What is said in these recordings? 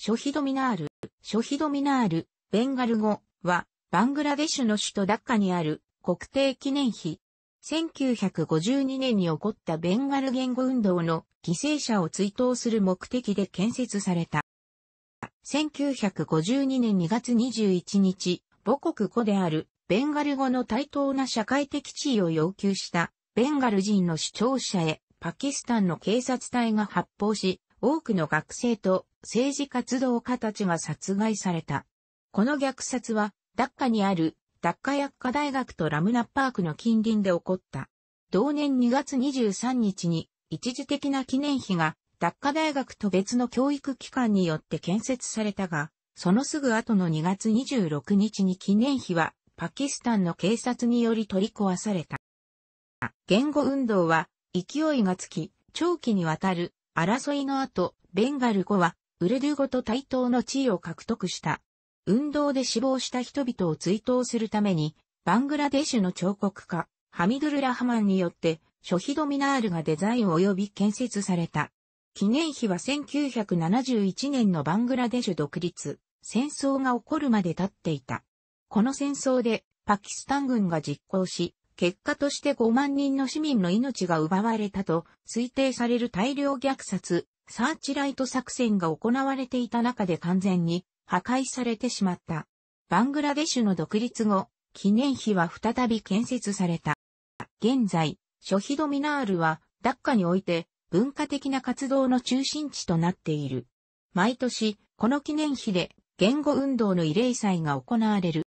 ショヒドミナール、ショヒドミナール、ベンガル語は、バングラデシュの首都ダッカにある国定記念碑。1952年に起こったベンガル言語運動の犠牲者を追悼する目的で建設された。1952年2月21日、母国語であるベンガル語の対等な社会的地位を要求したベンガル人の主張者へパキスタンの警察隊が発砲し、多くの学生と政治活動家たちが殺害された。この虐殺は、ダッカにある、ダッカ薬科大学とラムナパークの近隣で起こった。同年2月23日に、一時的な記念碑が、ダッカ大学と別の教育機関によって建設されたが、そのすぐ後の2月26日に記念碑は、パキスタンの警察により取り壊された。言語運動は、勢いがつき、長期にわたる争いの後、ベンガル語はウルドゥゴ語と対等の地位を獲得した。運動で死亡した人々を追悼するために、バングラデシュの彫刻家、ハミドゥル・ラハマンによって、諸ョヒド・ミナールがデザイン及び建設された。記念碑は1971年のバングラデシュ独立、戦争が起こるまで経っていた。この戦争で、パキスタン軍が実行し、結果として5万人の市民の命が奪われたと推定される大量虐殺、サーチライト作戦が行われていた中で完全に破壊されてしまった。バングラデシュの独立後、記念碑は再び建設された。現在、ショヒドミナールは、ダッカにおいて文化的な活動の中心地となっている。毎年、この記念碑で言語運動の慰霊祭が行われる。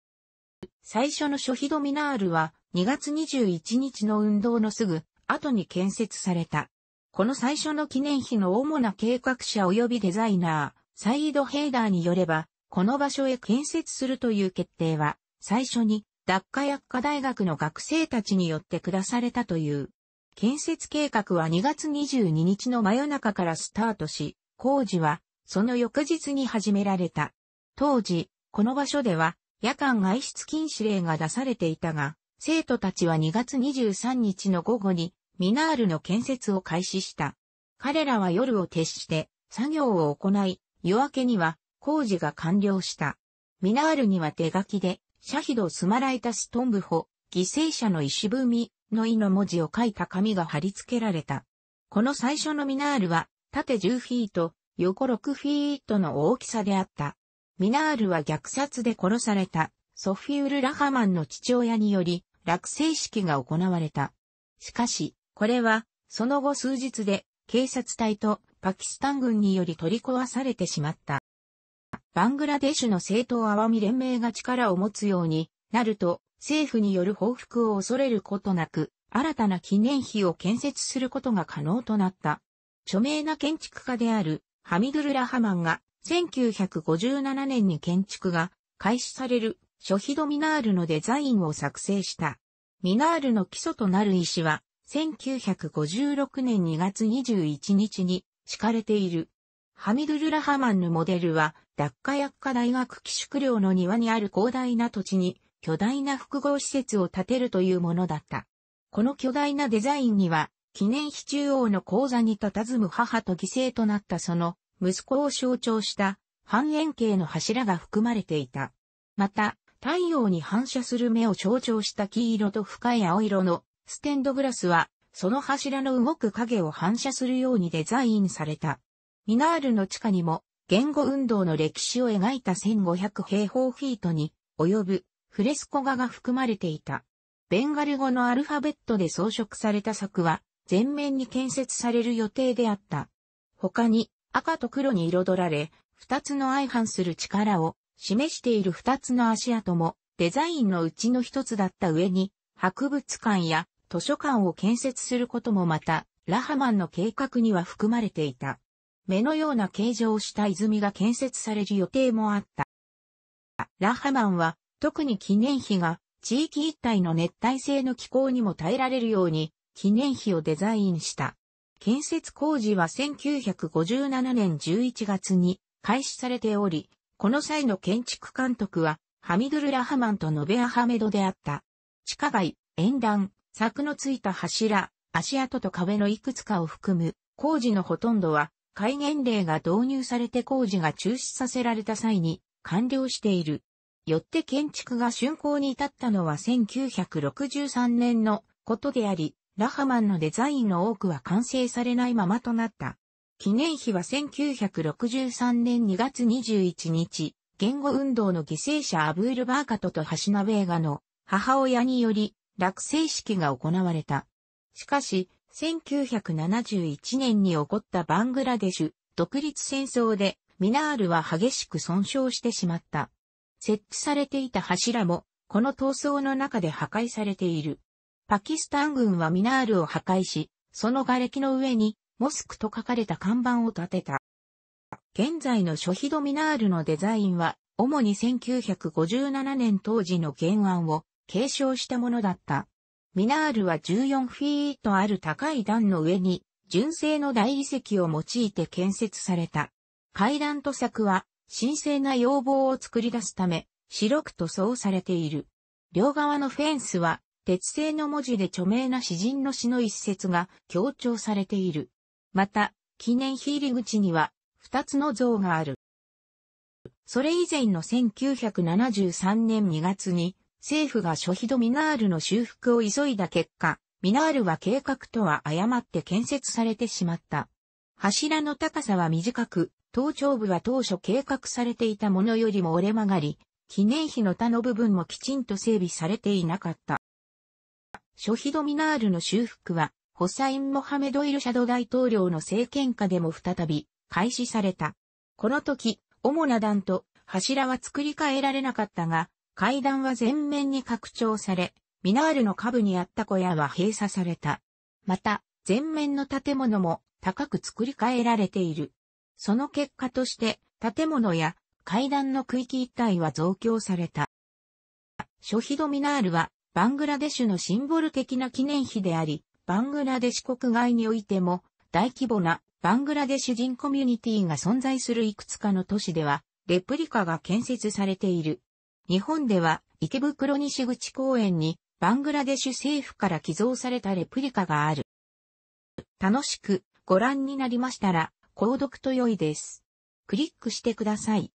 最初のショヒドミナールは2月21日の運動のすぐ後に建設された。この最初の記念碑の主な計画者及びデザイナー、サイード・ヘイダーによれば、この場所へ建設するという決定は、最初に、ダッカ薬科大学の学生たちによって下されたという。建設計画は2月22日の真夜中からスタートし、工事は、その翌日に始められた。当時、この場所では、夜間外出禁止令が出されていたが、生徒たちは2月23日の午後に、ミナールの建設を開始した。彼らは夜を徹して作業を行い、夜明けには工事が完了した。ミナールには手書きで、シャヒド・スマライタス・トンブホ、犠牲者の石踏みの意の文字を書いた紙が貼り付けられた。この最初のミナールは、縦10フィート、横6フィートの大きさであった。ミナールは虐殺で殺された、ソフィウル・ラハマンの父親により、落成式が行われた。しかし、これは、その後数日で、警察隊とパキスタン軍により取り壊されてしまった。バングラデシュの政党アワミ連盟が力を持つようになると、政府による報復を恐れることなく、新たな記念碑を建設することが可能となった。著名な建築家であるハミドゥル・ラハマンが1957年に建築が開始されるショヒド・ミナールのデザインを作成した。ミナールの基礎となる石は1956年2月21日に敷かれている。ハミドゥル・ラハマンのモデルは、ダッカ科大学寄宿寮の庭にある広大な土地に、巨大な複合施設を建てるというものだった。この巨大なデザインには、記念碑中央の講座に佇む母と犠牲となったその息子を象徴した半円形の柱が含まれていた。また、太陽に反射する目を象徴した黄色と深い青色のステンドグラスは、その柱の動く影を反射するようにデザインされた。ミナールの地下にも、言語運動の歴史を描いた1500平方フィートに及ぶフレスコ画が含まれていた。ベンガル語のアルファベットで装飾された柵は全面に建設される予定であった。他に赤と黒に彩られ、二つの相反する力を示している二つの足跡もデザインのうちの一つだった上に博物館や図書館を建設することもまた、ラハマンの計画には含まれていた。目のような形状をした泉が建設される予定もあった。ラハマンは、特に記念碑が、地域一帯の熱帯性の気候にも耐えられるように、記念碑をデザインした。建設工事は1957年11月に開始されており、この際の建築監督は、ハミドゥル・ラハマンとノベアハメドであった。地下街、沿岸、柵のついた柱、足跡と壁のいくつかを含む工事のほとんどは戒厳令が導入されて工事が中止させられた際に完了している。よって建築が竣工に至ったのは1963年のことであり、ラハマンのデザインの多くは完成されないままとなった。記念碑は1963年2月21日、言語運動の犠牲者アブール・バーカトとハシナベーガの母親により落成式が行われた。しかし、1971年に起こったバングラデシュ独立戦争でミナールは激しく損傷してしまった。設置されていた柱もこの闘争の中で破壊されている。パキスタン軍はミナールを破壊し、その瓦礫の上にモスクと書かれた看板を立てた。現在のショヒドミナールのデザインは主に1957年当時の原案を継承したものだった。ミナールは14フィートある高い段の上に、純正の大理石を用いて建設された。階段と柵は、神聖な要望を作り出すため、白く塗装されている。両側のフェンスは、鉄製の文字で著名な詩人の詩の一節が強調されている。また、記念碑入り口には、二つの像がある。それ以前の1973年2月に、政府が諸費ドミナールの修復を急いだ結果、ミナールは計画とは誤って建設されてしまった。柱の高さは短く、頭頂部は当初計画されていたものよりも折れ曲がり、記念碑の他の部分もきちんと整備されていなかった。諸費ドミナールの修復は、ホサイン・モハメド・イルシャド大統領の政権下でも再び開始された。この時、主な段と柱は作り変えられなかったが、階段は全面に拡張され、ミナールの下部にあった小屋は閉鎖された。また、全面の建物も高く作り変えられている。その結果として、建物や階段の区域一帯は増強された。諸ョヒドミナールは、バングラデシュのシンボル的な記念碑であり、バングラデシュ国外においても、大規模なバングラデシュ人コミュニティが存在するいくつかの都市では、レプリカが建設されている。日本では池袋西口公園にバングラデシュ政府から寄贈されたレプリカがある。楽しくご覧になりましたら、購読と良いです。クリックしてください。